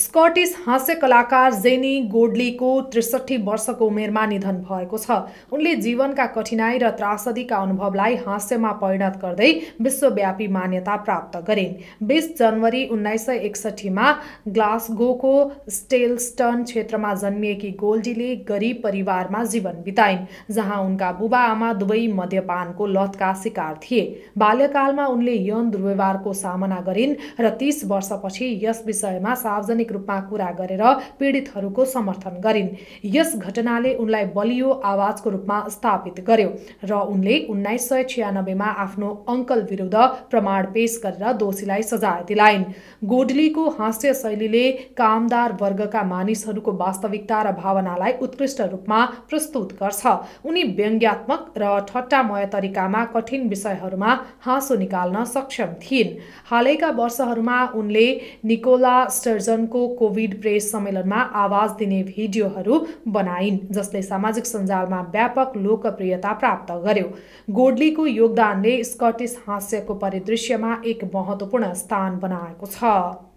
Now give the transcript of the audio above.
स्कटिस हाँस्य कलाकार जेनी गोडलीको त्रिसठी वर्षको उमेरमा निधन भएको छ उनले जीवनका कठिनाई र त्रासदीका अनुभवलाई हाँस्यमा परिणत गर्दै विश्वव्यापी मान्यता प्राप्त गरिन् बिस जनवरी उन्नाइस सय एकसठीमा ग्लासगोको स्टेलस्टन क्षेत्रमा जन्मिएकी गोल्डीले गरिब परिवारमा जीवन बिताइन् जहाँ उनका बुबा आमा दुवै मद्यपानको लतका शिकार थिए बाल्यकालमा उनले यौन दुर्व्यवहारको सामना गरिन् र तीस वर्षपछि यस विषयमा सार्वजनिक आर्थिक रूपमा कुरा गरेर पीडितहरूको समर्थन गरिन् यस घटनाले उनलाई बलियो आवाजको रूपमा स्थापित गर्यो र उनले उन्नाइस सय छ्यानब्बेमा आफ्नो अङ्कल विरुद्ध प्रमाण पेश गरेर दोषीलाई सजाय दिलाइन् गोडलीको हास्य शैलीले कामदार वर्गका मानिसहरूको वास्तविकता र भावनालाई उत्कृष्ट रूपमा प्रस्तुत गर्छ उनी व्यङ्ग्यात्मक र ठट्टामय तरिकामा कठिन विषयहरूमा हाँसो निकाल्न सक्षम थिइन् हालैका वर्षहरूमा उनले निकोला स्टर्जनको भएको कोभिड प्रेस सम्मेलनमा आवाज दिने भिडियोहरू बनाइन् जसले सामाजिक सञ्जालमा व्यापक लोकप्रियता प्राप्त गर्यो गोडलीको योगदानले स्कटिस हास्यको परिदृश्यमा एक महत्त्वपूर्ण स्थान बनाएको छ